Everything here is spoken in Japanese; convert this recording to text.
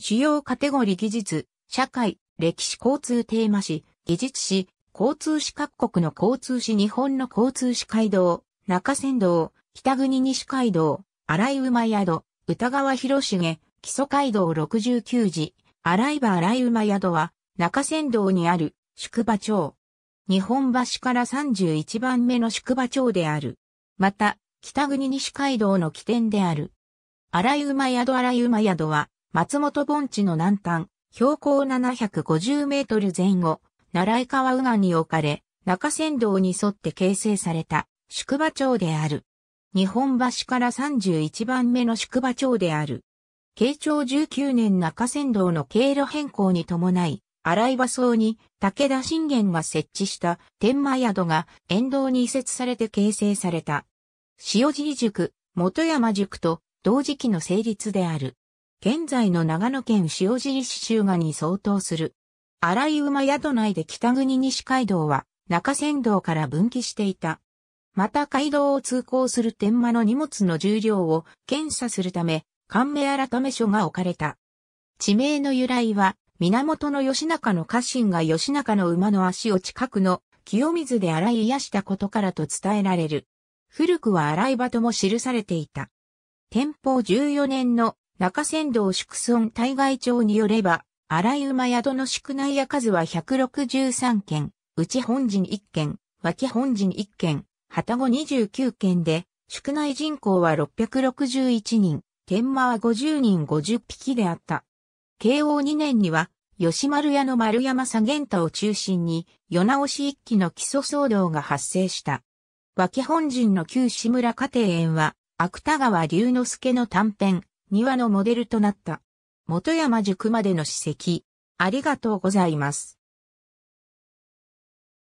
主要カテゴリー技術、社会、歴史交通テーマ史、技術史、交通史各国の交通史日本の交通史街道、中山道、北国西街道、荒馬宿、歌川広重、基礎街道69時、荒場荒馬宿は、中山道にある宿場町。日本橋から31番目の宿場町である。また、北国西街道の起点である。荒馬宿荒馬宿は、松本盆地の南端、標高750メートル前後、奈良井川右岸に置かれ、中山道に沿って形成された宿場町である。日本橋から31番目の宿場町である。慶長19年中山道の経路変更に伴い、荒岩荘に武田信玄が設置した天満宿が沿道に移設されて形成された。塩尻塾、元山塾と同時期の成立である。現在の長野県塩尻市州賀に相当する。荒井馬宿内で北国西街道は中山道から分岐していた。また街道を通行する天満の荷物の重量を検査するため、官名改め書が置かれた。地名の由来は、源義仲の家臣が義仲の馬の足を近くの清水で洗い癒したことからと伝えられる。古くは洗い場とも記されていた。天保14年の中山道宿村対外町によれば、荒井馬宿の宿内屋数は163件、内本陣1件、脇本陣1件、旗後29件で、宿内人口は661人、天馬は50人50匹であった。慶応2年には、吉丸屋の丸山左源太を中心に、世直し一揆の基礎騒動が発生した。脇本陣の旧志村家庭園は、芥川龍之介の短編、庭のモデルとなった。元山塾までの史跡。ありがとうございます。